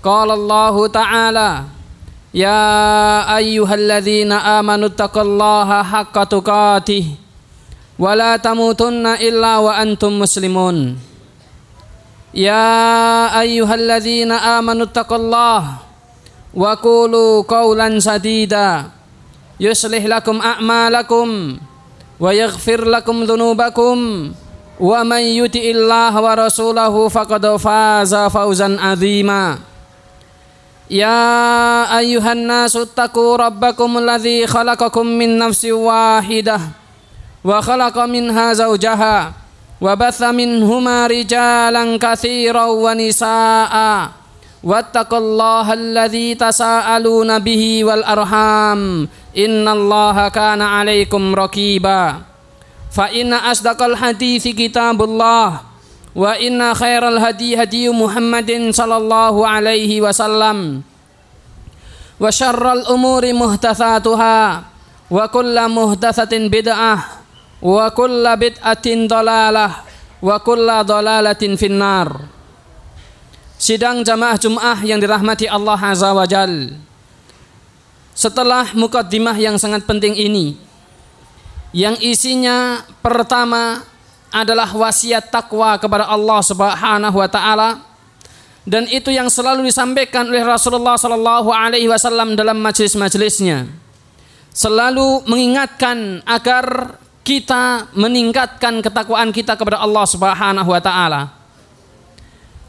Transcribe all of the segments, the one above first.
Qala Allah Ta'ala Ya ayyuhalladzina amanu taqullaha haqqa tuqatih wa tamutunna illa wa antum muslimun Ya ayyuhalladzina amanu taqullaha wa qulu sadida yuslih lakum a'malakum wa lakum dhunubakum wa man yuti'illah wa rasulahu faqad faza fawzan Ya ayuhan nasutaku taku rabbakum alladhi khalaqakum min nafsi wahidah wa khalaqa minha zawjaha wa batha minhuma rijalan kathira wa nisa'a wa attaqallaha alladhi tasa'aluna bihi wal arham inna allaha kana alaikum rakiba fa inna asdaqal hadithi kitabullah وإن خير الهدي هدي محمد صلى الله عليه وسلم وشر الأمور محدثاتها وكل محدثة بدعة وكل بدعة ضلالة وكل ضلالة في النار Sidang jamaah Jum'ah yang dirahmati Allah Azza wa Jal Setelah mukaddimah yang sangat penting ini Yang isinya pertama adalah wasiat takwa kepada Allah Subhanahu wa taala dan itu yang selalu disampaikan oleh Rasulullah sallallahu alaihi wasallam dalam majelis-majelisnya. Selalu mengingatkan agar kita meningkatkan ketakwaan kita kepada Allah Subhanahu wa taala.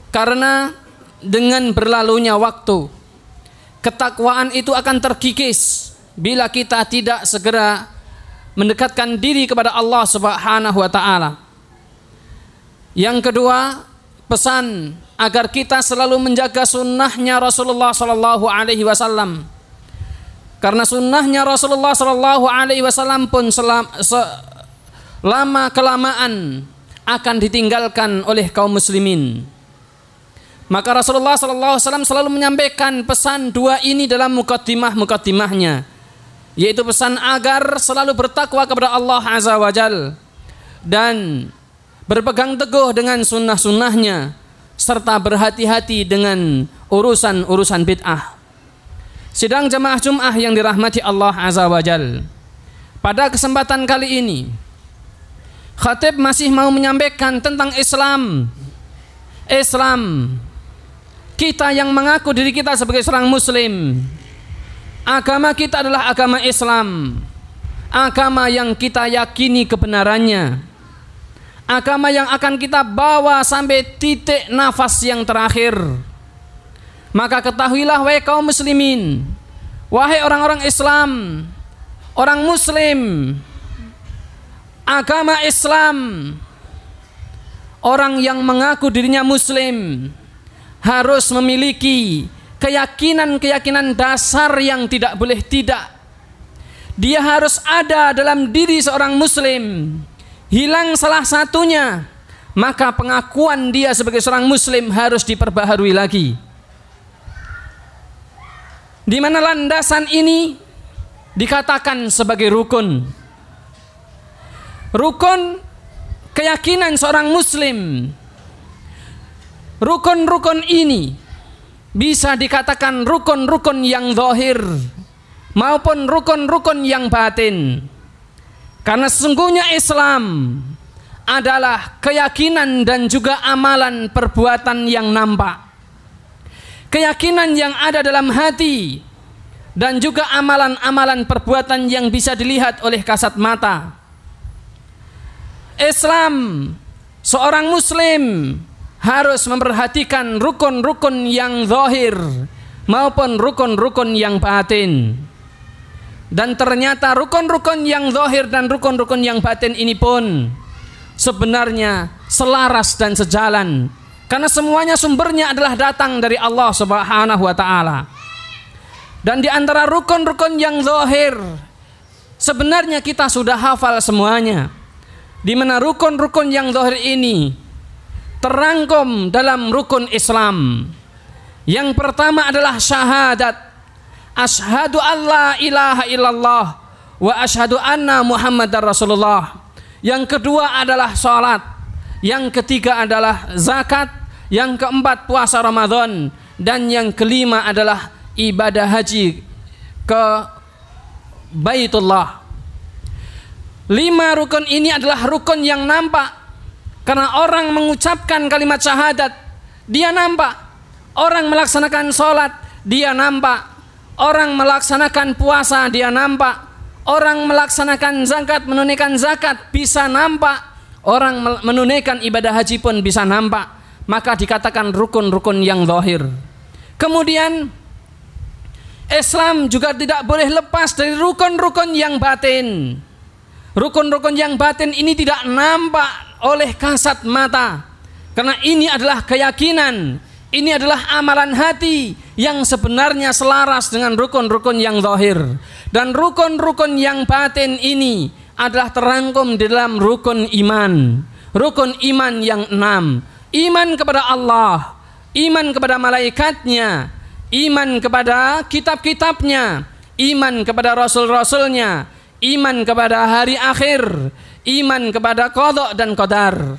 Karena dengan berlalunya waktu ketakwaan itu akan terkikis bila kita tidak segera mendekatkan diri kepada Allah Subhanahu wa taala. Yang kedua, pesan agar kita selalu menjaga sunnahnya Rasulullah Shallallahu Alaihi Wasallam. Karena sunnahnya Rasulullah Shallallahu Alaihi Wasallam pun selama, kelamaan akan ditinggalkan oleh kaum muslimin. Maka Rasulullah Shallallahu Alaihi Wasallam selalu menyampaikan pesan dua ini dalam mukaddimah mukaddimahnya, yaitu pesan agar selalu bertakwa kepada Allah Azza wa Jal dan berpegang teguh dengan sunnah-sunnahnya, serta berhati-hati dengan urusan-urusan bid'ah. Sidang jemaah Jum'ah yang dirahmati Allah Azza wa Jal. Pada kesempatan kali ini, Khatib masih mau menyampaikan tentang Islam. Islam, kita yang mengaku diri kita sebagai seorang muslim, agama kita adalah agama Islam. Agama yang kita yakini kebenarannya agama yang akan kita bawa sampai titik nafas yang terakhir. Maka ketahuilah wahai kaum muslimin, wahai orang-orang Islam, orang muslim, agama Islam, orang yang mengaku dirinya muslim harus memiliki keyakinan-keyakinan dasar yang tidak boleh tidak. Dia harus ada dalam diri seorang muslim hilang salah satunya, maka pengakuan dia sebagai seorang muslim harus diperbaharui lagi. Di mana landasan ini dikatakan sebagai rukun. Rukun keyakinan seorang muslim. Rukun-rukun ini bisa dikatakan rukun-rukun yang zahir maupun rukun-rukun yang batin. Karena sesungguhnya Islam adalah keyakinan dan juga amalan perbuatan yang nampak. Keyakinan yang ada dalam hati dan juga amalan-amalan perbuatan yang bisa dilihat oleh kasat mata. Islam, seorang muslim harus memperhatikan rukun-rukun yang zahir maupun rukun-rukun yang batin. Dan ternyata rukun-rukun yang zahir dan rukun-rukun yang batin ini pun sebenarnya selaras dan sejalan. Karena semuanya sumbernya adalah datang dari Allah Subhanahu wa taala. Dan di antara rukun-rukun yang zahir sebenarnya kita sudah hafal semuanya. Di mana rukun-rukun yang zahir ini terangkum dalam rukun Islam. Yang pertama adalah syahadat Ashadu an la ilaha illallah Wa ashadu anna muhammadar rasulullah Yang kedua adalah sholat Yang ketiga adalah zakat Yang keempat puasa Ramadan Dan yang kelima adalah ibadah haji Ke Baitullah Lima rukun ini adalah rukun yang nampak Karena orang mengucapkan kalimat syahadat Dia nampak Orang melaksanakan sholat Dia nampak Orang melaksanakan puasa dia nampak. Orang melaksanakan zakat, menunaikan zakat bisa nampak. Orang menunaikan ibadah haji pun bisa nampak. Maka dikatakan rukun-rukun yang zahir. Kemudian Islam juga tidak boleh lepas dari rukun-rukun yang batin. Rukun-rukun yang batin ini tidak nampak oleh kasat mata. Karena ini adalah keyakinan ini adalah amalan hati yang sebenarnya selaras dengan rukun-rukun yang zahir dan rukun-rukun yang batin ini adalah terangkum di dalam rukun iman. Rukun iman yang enam. Iman kepada Allah, iman kepada malaikatnya, iman kepada kitab-kitabnya, iman kepada rasul-rasulnya, iman kepada hari akhir, iman kepada kodok dan kodar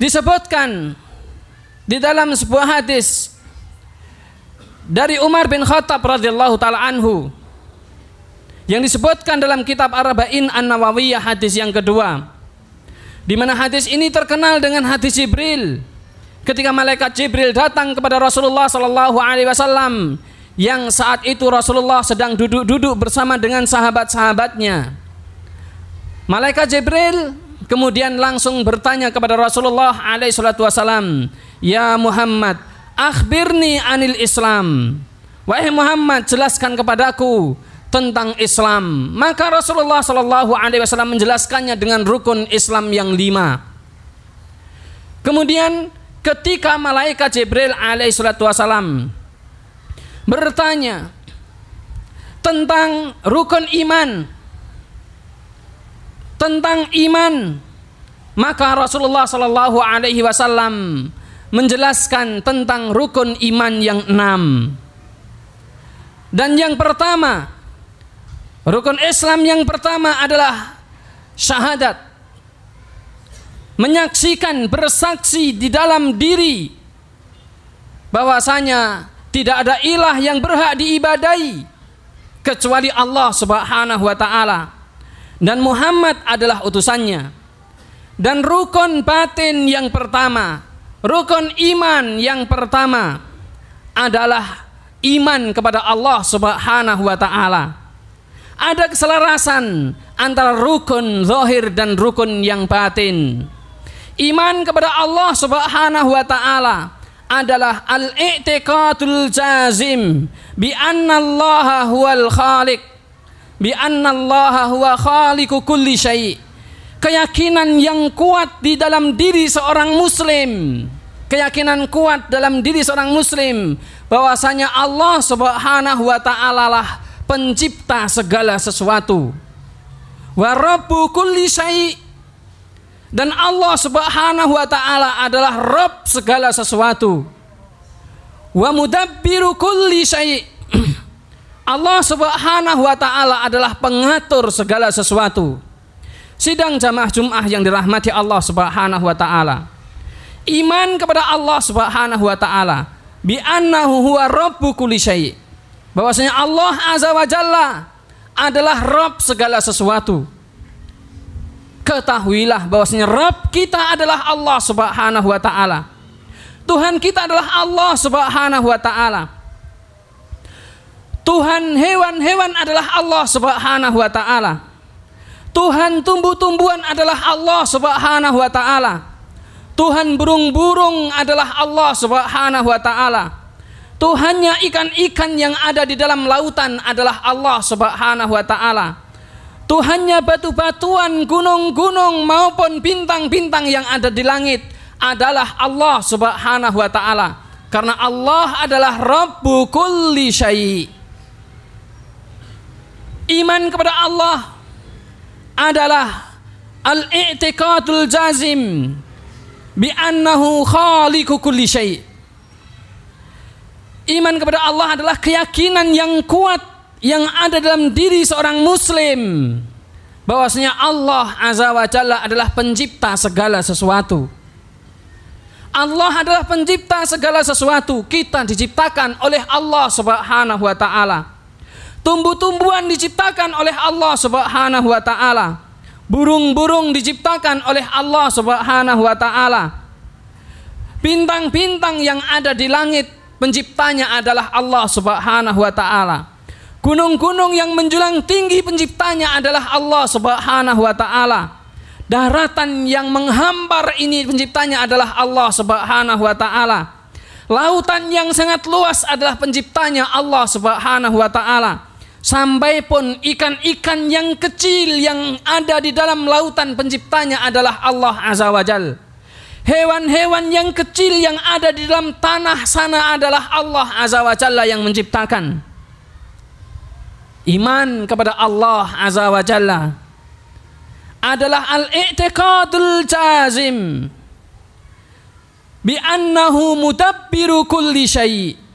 disebutkan di dalam sebuah hadis dari Umar bin Khattab radhiyallahu taala anhu yang disebutkan dalam kitab Arabain An-Nawawiyah hadis yang kedua di mana hadis ini terkenal dengan hadis Jibril ketika malaikat Jibril datang kepada Rasulullah sallallahu alaihi wasallam yang saat itu Rasulullah sedang duduk-duduk bersama dengan sahabat-sahabatnya malaikat Jibril Kemudian langsung bertanya kepada Rasulullah alaihi salatu "Ya Muhammad, akhbirni anil Islam." Wahai Muhammad, jelaskan kepadaku tentang Islam. Maka Rasulullah Shallallahu Alaihi Wasallam menjelaskannya dengan rukun Islam yang lima. Kemudian ketika malaikat Jibril alaihissalam bertanya tentang rukun iman, tentang iman maka Rasulullah Shallallahu Alaihi Wasallam menjelaskan tentang rukun iman yang enam dan yang pertama rukun Islam yang pertama adalah syahadat menyaksikan bersaksi di dalam diri bahwasanya tidak ada ilah yang berhak diibadai kecuali Allah Subhanahu wa taala dan Muhammad adalah utusannya. Dan rukun batin yang pertama, rukun iman yang pertama adalah iman kepada Allah Subhanahu wa taala. Ada keselarasan antara rukun zahir dan rukun yang batin. Iman kepada Allah Subhanahu wa taala adalah al-i'tiqadul jazim bi anna Allah huwal khaliq bi annallaha huwa khaliqu kulli syai. Keyakinan yang kuat di dalam diri seorang muslim, keyakinan kuat dalam diri seorang muslim bahwasanya Allah Subhanahu wa taala lah pencipta segala sesuatu. Wa rabbu kulli syai. Dan Allah Subhanahu wa taala adalah Rabb segala sesuatu. Wa mudabbiru kulli syai' Allah Subhanahu wa taala adalah pengatur segala sesuatu. Sidang jamaah Jumat yang dirahmati Allah Subhanahu wa taala. Iman kepada Allah Subhanahu wa taala bi annahu huwa rabbu kulli syai. Bahwasanya Allah Azza wa Jalla adalah Rabb segala sesuatu. Ketahuilah bahwasanya Rabb kita adalah Allah Subhanahu wa taala. Tuhan kita adalah Allah Subhanahu wa taala Tuhan hewan-hewan adalah Allah Subhanahu wa taala. Tuhan tumbuh-tumbuhan adalah Allah Subhanahu wa taala. Tuhan burung-burung adalah Allah Subhanahu wa taala. Tuhannya ikan-ikan yang ada di dalam lautan adalah Allah Subhanahu wa taala. Tuhannya batu-batuan, gunung-gunung maupun bintang-bintang yang ada di langit adalah Allah Subhanahu wa taala. Karena Allah adalah Rabbu kulli syai'. Iman kepada Allah adalah al-i'tiqadul jazim bi annahu khaliqu kulli syai. Iman kepada Allah adalah keyakinan yang kuat yang ada dalam diri seorang muslim bahwasanya Allah azza wa jalla adalah pencipta segala sesuatu. Allah adalah pencipta segala sesuatu. Kita diciptakan oleh Allah Subhanahu wa taala. Tumbuh-tumbuhan diciptakan oleh Allah Subhanahu wa taala. Burung-burung diciptakan oleh Allah Subhanahu wa taala. Bintang-bintang yang ada di langit penciptanya adalah Allah Subhanahu wa taala. Gunung-gunung yang menjulang tinggi penciptanya adalah Allah Subhanahu wa taala. Daratan yang menghampar ini penciptanya adalah Allah Subhanahu wa taala. Lautan yang sangat luas adalah penciptanya Allah Subhanahu wa taala. Sampai pun ikan-ikan yang kecil yang ada di dalam lautan penciptanya adalah Allah Azza wa Jal. Hewan-hewan yang kecil yang ada di dalam tanah sana adalah Allah Azza wa Jalla yang menciptakan. Iman kepada Allah Azza wa Jalla adalah al-i'tiqadul jazim bi annahu mudabbiru kulli syai'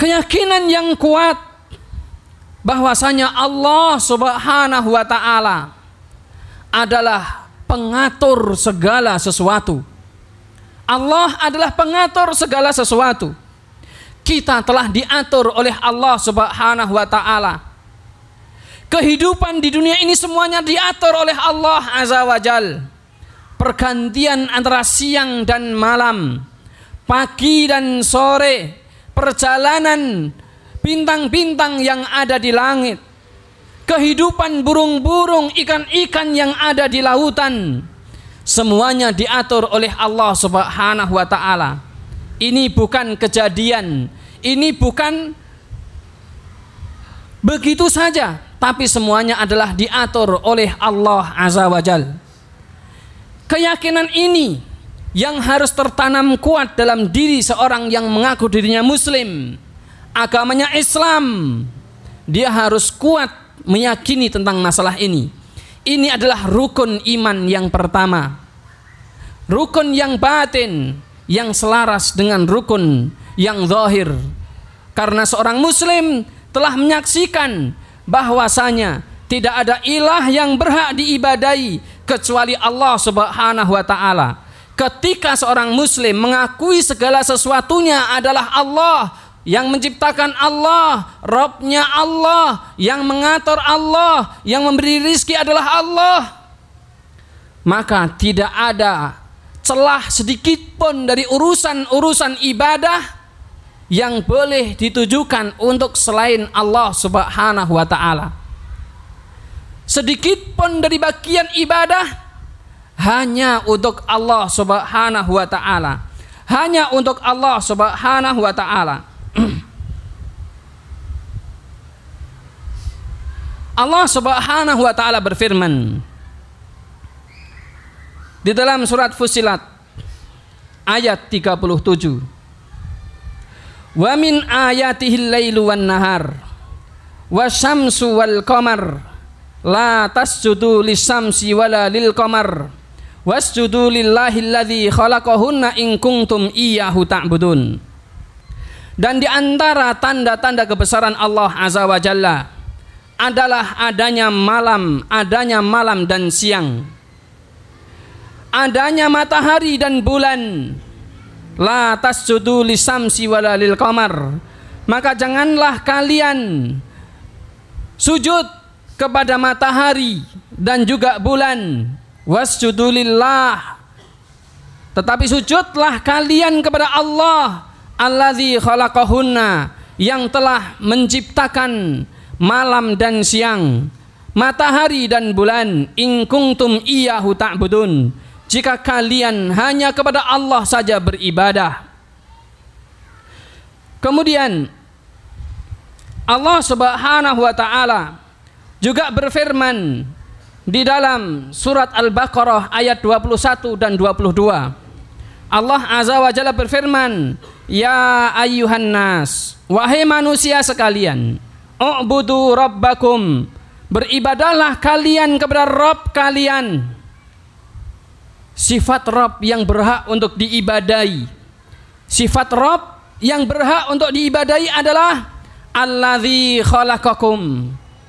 keyakinan yang kuat bahwasanya Allah Subhanahu wa taala adalah pengatur segala sesuatu. Allah adalah pengatur segala sesuatu. Kita telah diatur oleh Allah Subhanahu wa taala. Kehidupan di dunia ini semuanya diatur oleh Allah Azza wa Jal. Pergantian antara siang dan malam, pagi dan sore, perjalanan bintang-bintang yang ada di langit, kehidupan burung-burung, ikan-ikan yang ada di lautan, semuanya diatur oleh Allah Subhanahu wa taala. Ini bukan kejadian, ini bukan begitu saja, tapi semuanya adalah diatur oleh Allah Azza wa Jal. Keyakinan ini yang harus tertanam kuat dalam diri seorang yang mengaku dirinya muslim agamanya Islam dia harus kuat meyakini tentang masalah ini ini adalah rukun iman yang pertama rukun yang batin yang selaras dengan rukun yang zahir karena seorang muslim telah menyaksikan bahwasanya tidak ada ilah yang berhak diibadai kecuali Allah Subhanahu wa taala ketika seorang muslim mengakui segala sesuatunya adalah Allah yang menciptakan Allah, Robnya Allah, yang mengatur Allah, yang memberi rizki adalah Allah. Maka tidak ada celah sedikit pun dari urusan-urusan ibadah yang boleh ditujukan untuk selain Allah Subhanahu wa taala. Sedikit pun dari bagian ibadah hanya untuk Allah Subhanahu wa taala. Hanya untuk Allah Subhanahu wa taala. Allah Subhanahu wa taala berfirman di dalam surat Fusilat ayat 37 Wa min ayatihi lailu wan nahar wasyamsu wal qamar la tasjudu lisyamsi wala lil qamar wasjudu lillahi alladhi khalaqahunna in kuntum iyyahu ta'budun dan di antara tanda-tanda kebesaran Allah azza wa jalla adalah adanya malam, adanya malam dan siang. Adanya matahari dan bulan. La tasjudu lisamsi wala lil qamar. Maka janganlah kalian sujud kepada matahari dan juga bulan wasjudulillah tetapi sujudlah kalian kepada Allah alladzi khalaqahunna yang telah menciptakan malam dan siang matahari dan bulan in kuntum iyyahu ta'budun jika kalian hanya kepada Allah saja beribadah kemudian Allah Subhanahu wa taala juga berfirman di dalam surat Al-Baqarah ayat 21 dan 22. Allah Azza wa Jalla berfirman, "Ya ayyuhan nas, wahai manusia sekalian, u'budu rabbakum." Beribadahlah kalian kepada Rabb kalian. Sifat Rabb yang berhak untuk diibadai. Sifat Rabb yang berhak untuk diibadai adalah Alladzi khalaqakum,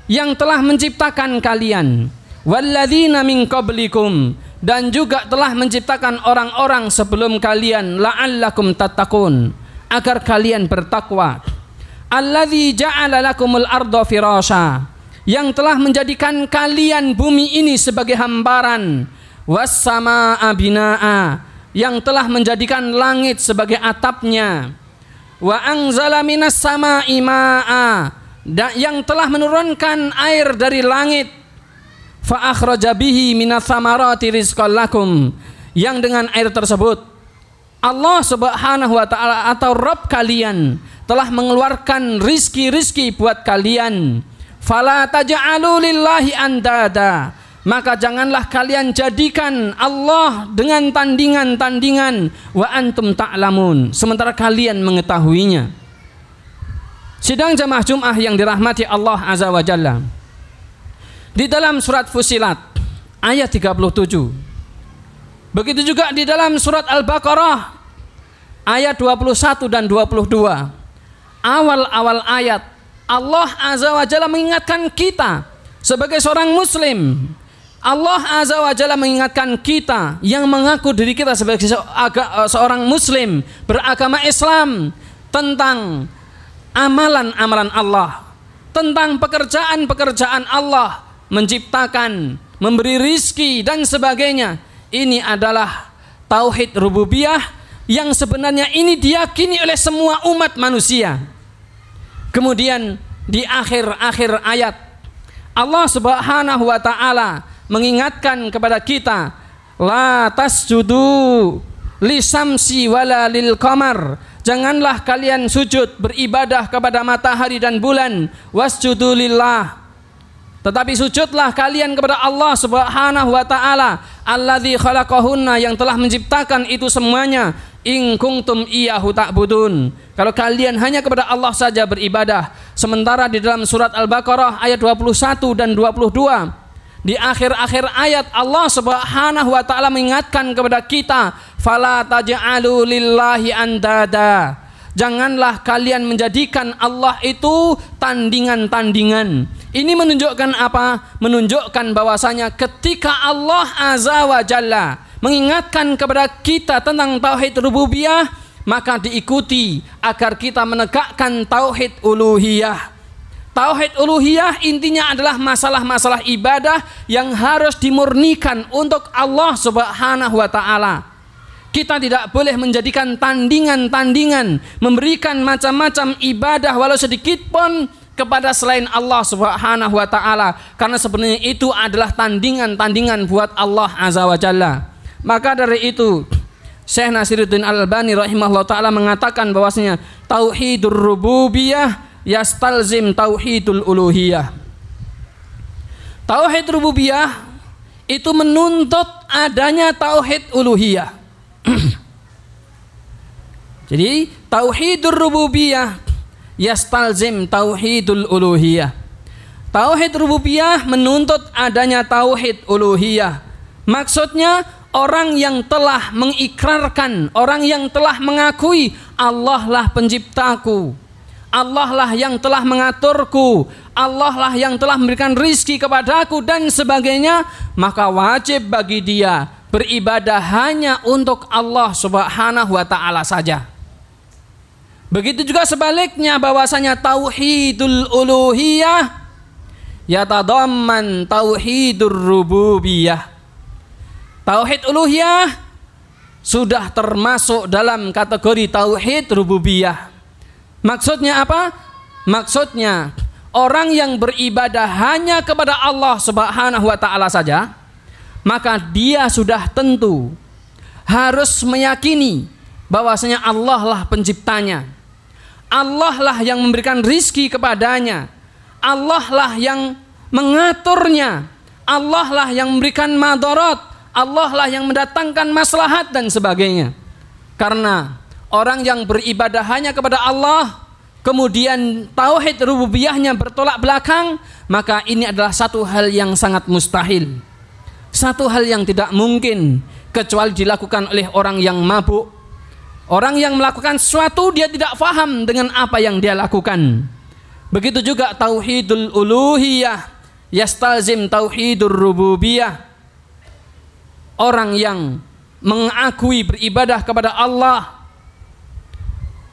yang telah menciptakan kalian walladzina min qablikum dan juga telah menciptakan orang-orang sebelum kalian la'allakum tattaqun agar kalian bertakwa alladzi ja'ala lakumul arda firasha yang telah menjadikan kalian bumi ini sebagai hambaran wassama abinaa yang telah menjadikan langit sebagai atapnya wa anzala minas sama imaa yang telah menurunkan air dari langit fa akhraja bihi minatsamarati rizqan yang dengan air tersebut Allah Subhanahu wa taala atau Rob kalian telah mengeluarkan rizki-rizki buat kalian fala taj'alu lillahi andada maka janganlah kalian jadikan Allah dengan tandingan-tandingan wa antum ta'lamun sementara kalian mengetahuinya sidang jamaah jumah yang dirahmati Allah azza wa jalla di dalam surat Fusilat ayat 37. Begitu juga di dalam surat Al-Baqarah ayat 21 dan 22. Awal-awal ayat Allah Azza wa Jalla mengingatkan kita sebagai seorang muslim. Allah Azza wa Jalla mengingatkan kita yang mengaku diri kita sebagai eh, seorang muslim beragama Islam tentang amalan-amalan Allah, tentang pekerjaan-pekerjaan Allah, menciptakan, memberi rizki dan sebagainya. Ini adalah tauhid rububiyah yang sebenarnya ini diyakini oleh semua umat manusia. Kemudian di akhir-akhir ayat Allah Subhanahu wa taala mengingatkan kepada kita la tasjudu li samsi wala lil qamar janganlah kalian sujud beribadah kepada matahari dan bulan wasjudu lillah tetapi sujudlah kalian kepada Allah Subhanahu wa taala, alladzi khalaqahunna yang telah menciptakan itu semuanya, in kuntum iyyahu ta'budun. Kalau kalian hanya kepada Allah saja beribadah, sementara di dalam surat Al-Baqarah ayat 21 dan 22 di akhir-akhir ayat Allah Subhanahu wa taala mengingatkan kepada kita, "Fala taj'alu lillahi andada." Janganlah kalian menjadikan Allah itu tandingan-tandingan ini menunjukkan apa? Menunjukkan bahwasanya ketika Allah Azza wa Jalla mengingatkan kepada kita tentang tauhid rububiyah, maka diikuti agar kita menegakkan tauhid uluhiyah. Tauhid uluhiyah intinya adalah masalah-masalah ibadah yang harus dimurnikan untuk Allah Subhanahu wa taala. Kita tidak boleh menjadikan tandingan-tandingan, memberikan macam-macam ibadah walau sedikit pun kepada selain Allah Subhanahu wa taala karena sebenarnya itu adalah tandingan-tandingan buat Allah Azza wa Jalla. Maka dari itu Syekh Nasiruddin Al-Albani rahimahullah taala mengatakan bahwasanya tauhidur rububiyah yastalzim tauhidul uluhiyah. Tauhid rububiyah itu menuntut adanya tauhid uluhiyah. Jadi tauhidur rububiyah yastalzim tauhidul uluhiyah. Tauhid rububiyah menuntut adanya tauhid uluhiyah. Maksudnya orang yang telah mengikrarkan, orang yang telah mengakui Allah lah penciptaku. Allah lah yang telah mengaturku, Allah lah yang telah memberikan rizki kepadaku dan sebagainya, maka wajib bagi dia beribadah hanya untuk Allah Subhanahu wa taala saja. Begitu juga sebaliknya bahwasanya tauhidul uluhiyah ya tadamman tauhidur rububiyah. Tauhid uluhiyah sudah termasuk dalam kategori tauhid rububiyah. Maksudnya apa? Maksudnya orang yang beribadah hanya kepada Allah Subhanahu wa taala saja, maka dia sudah tentu harus meyakini bahwasanya Allah lah penciptanya Allah lah yang memberikan rizki kepadanya. Allah lah yang mengaturnya. Allah lah yang memberikan madorot. Allah lah yang mendatangkan maslahat dan sebagainya. Karena orang yang beribadah hanya kepada Allah, kemudian tauhid rububiyahnya bertolak belakang, maka ini adalah satu hal yang sangat mustahil. Satu hal yang tidak mungkin kecuali dilakukan oleh orang yang mabuk, Orang yang melakukan sesuatu dia tidak faham dengan apa yang dia lakukan. Begitu juga tauhidul uluhiyah yastalzim tauhidur rububiyah. Orang yang mengakui beribadah kepada Allah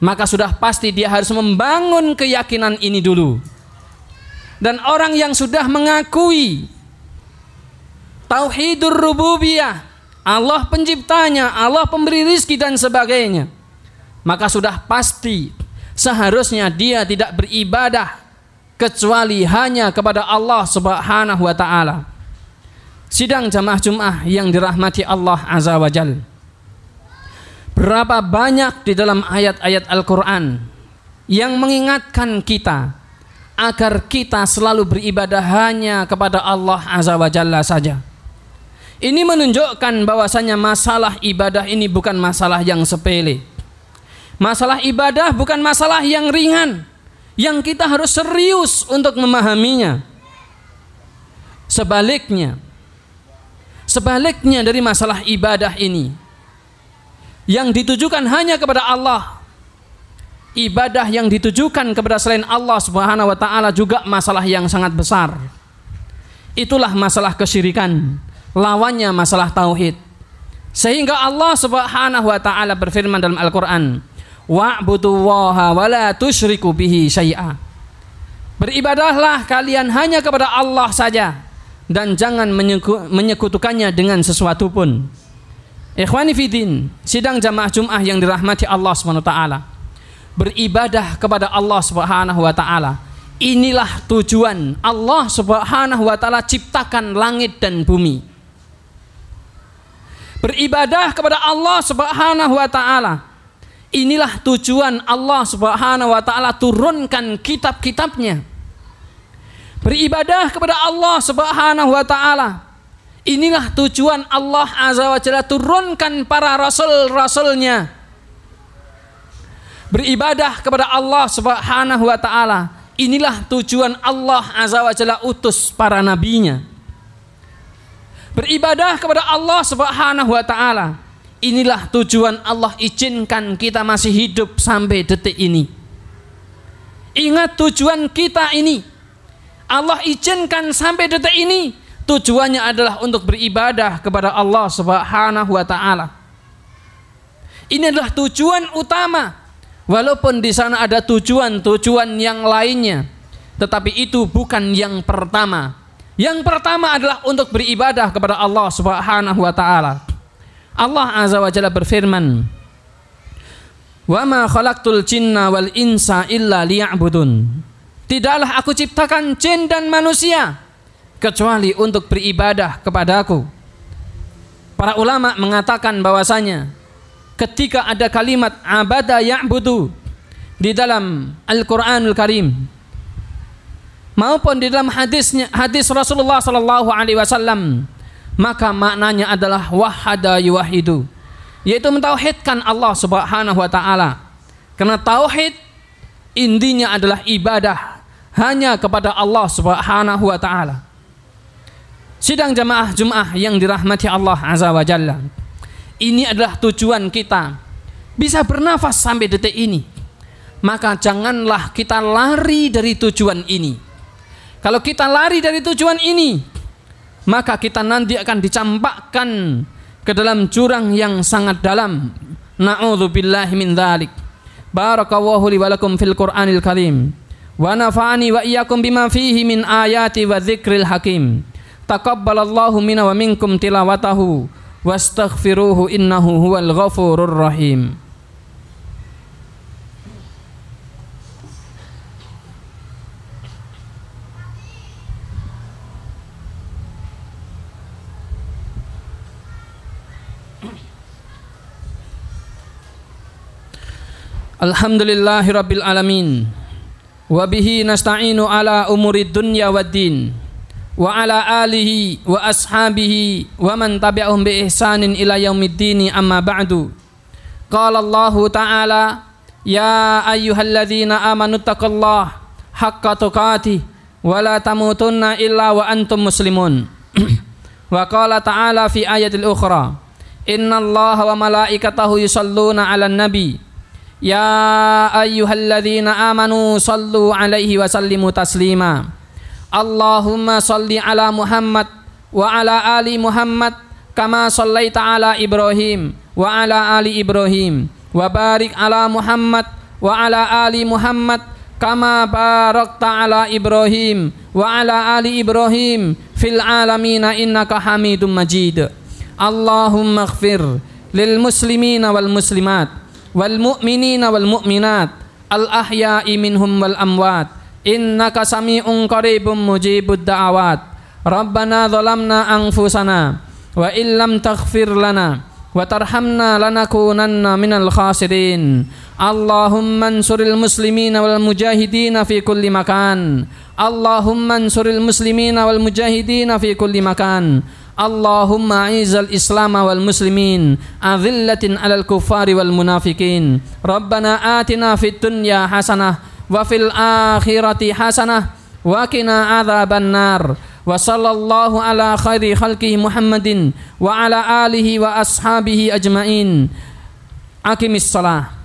maka sudah pasti dia harus membangun keyakinan ini dulu. Dan orang yang sudah mengakui tauhidur rububiyah Allah penciptanya, Allah pemberi rizki dan sebagainya. Maka sudah pasti seharusnya dia tidak beribadah kecuali hanya kepada Allah Subhanahu wa taala. Sidang jamaah jamaah yang dirahmati Allah Azza wa Jalla. Berapa banyak di dalam ayat-ayat Al-Qur'an yang mengingatkan kita agar kita selalu beribadah hanya kepada Allah Azza wa Jalla saja ini menunjukkan bahwasanya masalah ibadah ini bukan masalah yang sepele. Masalah ibadah bukan masalah yang ringan, yang kita harus serius untuk memahaminya. Sebaliknya, sebaliknya dari masalah ibadah ini yang ditujukan hanya kepada Allah. Ibadah yang ditujukan kepada selain Allah Subhanahu wa taala juga masalah yang sangat besar. Itulah masalah kesyirikan lawannya masalah tauhid. Sehingga Allah Subhanahu wa taala berfirman dalam Al-Qur'an, "Wa'budullaha wa la tusyriku bihi syai'a." Beribadahlah kalian hanya kepada Allah saja dan jangan menyekutukannya dengan sesuatu pun. Ikhwani fidin, sidang jamaah Jumat yang dirahmati Allah Subhanahu wa taala. Beribadah kepada Allah Subhanahu wa taala. Inilah tujuan Allah Subhanahu wa taala ciptakan langit dan bumi beribadah kepada Allah Subhanahu wa taala. Inilah tujuan Allah Subhanahu wa taala turunkan kitab-kitabnya. Beribadah kepada Allah Subhanahu wa taala. Inilah tujuan Allah Azza wa Jalla turunkan para rasul-rasulnya. Beribadah kepada Allah Subhanahu wa taala. Inilah tujuan Allah Azza wa Jalla utus para nabinya. Beribadah kepada Allah Subhanahu wa taala. Inilah tujuan Allah izinkan kita masih hidup sampai detik ini. Ingat tujuan kita ini. Allah izinkan sampai detik ini tujuannya adalah untuk beribadah kepada Allah Subhanahu wa taala. Ini adalah tujuan utama. Walaupun di sana ada tujuan-tujuan yang lainnya, tetapi itu bukan yang pertama. Yang pertama adalah untuk beribadah kepada Allah Subhanahu wa taala. Allah Azza wa Jalla berfirman, "Wa ma khalaqtul jinna wal insa illa liya'budun." Tidaklah aku ciptakan jin dan manusia kecuali untuk beribadah kepadaku. Para ulama mengatakan bahwasanya ketika ada kalimat abada ya'budu di dalam Al-Qur'anul Karim, maupun di dalam hadisnya hadis Rasulullah Sallallahu Alaihi Wasallam maka maknanya adalah wahada yuwahidu yaitu mentauhidkan Allah Subhanahu Wa Taala karena tauhid intinya adalah ibadah hanya kepada Allah Subhanahu Wa Taala sidang jamaah jemaah yang dirahmati Allah Azza wa Jalla ini adalah tujuan kita bisa bernafas sampai detik ini maka janganlah kita lari dari tujuan ini. Kalau kita lari dari tujuan ini, maka kita nanti akan dicampakkan ke dalam jurang yang sangat dalam. Na'udzubillahi min dzalik. Barakallahu li wa lakum fil Qur'anil Karim. Wa nafa'ani wa iyyakum bima fihi min ayati wa dzikril hakim. Taqabbalallahu minna wa minkum tilawatahu wastaghfiruhu innahu huwal ghafurur rahim. Alhamdulillahirabbil alamin. Wa bihi nasta'inu ala umuri dunya waddin. Wa ala alihi wa ashabihi wa man tabi'ahum bi ihsanin ila yaumiddin amma ba'du. Qala Allah ta'ala ya ayyuhalladzina amanu taqullaha haqqa tuqatih wa la tamutunna illa wa antum muslimun. wa qala ta'ala fi ayatil ukhra Allah wa malaikatahu yusalluna 'alan nabiy يا أيها الذين آمنوا صلوا عليه وسلموا تسليما اللهم صل على محمد وعلى آل محمد كما صليت على إبراهيم وعلى آل إبراهيم وبارك على محمد وعلى آل محمد كما باركت على إبراهيم وعلى آل إبراهيم في العالمين إنك حميد مجيد اللهم اغفر للمسلمين والمسلمات wal mu'minina wal mu'minat al ahya'i minhum wal amwat innaka sami'un qaribum mujibud da'awat rabbana zalamna anfusana wa illam taghfir lana wa tarhamna lanakunanna minal khasirin Allahumma ansuril muslimina wal mujahidina fi kulli makan Allahumma ansuril muslimina wal mujahidina fi kulli makan اللهم أعز الإسلام والمسلمين أذلة على الكفار والمنافقين ربنا آتنا في الدنيا حسنة وفي الآخرة حسنة وقنا عذاب النار وصلى الله على خير خلقه محمد وعلى آله وأصحابه أجمعين أقم الصلاة